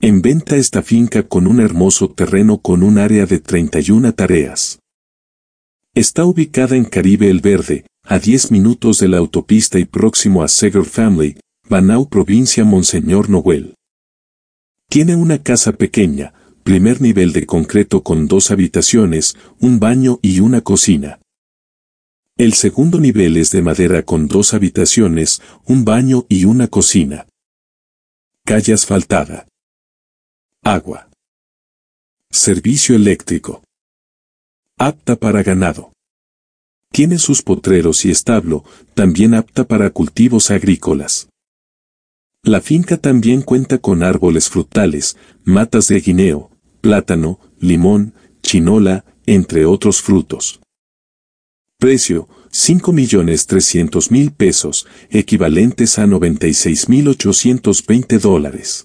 En venta esta finca con un hermoso terreno con un área de 31 tareas. Está ubicada en Caribe El Verde, a 10 minutos de la autopista y próximo a Seger Family, Banau provincia Monseñor Noel. Tiene una casa pequeña, primer nivel de concreto con dos habitaciones, un baño y una cocina. El segundo nivel es de madera con dos habitaciones, un baño y una cocina. Calle asfaltada agua. Servicio eléctrico. Apta para ganado. Tiene sus potreros y establo, también apta para cultivos agrícolas. La finca también cuenta con árboles frutales, matas de guineo, plátano, limón, chinola, entre otros frutos. Precio, 5.300.000 pesos, equivalentes a 96.820 dólares.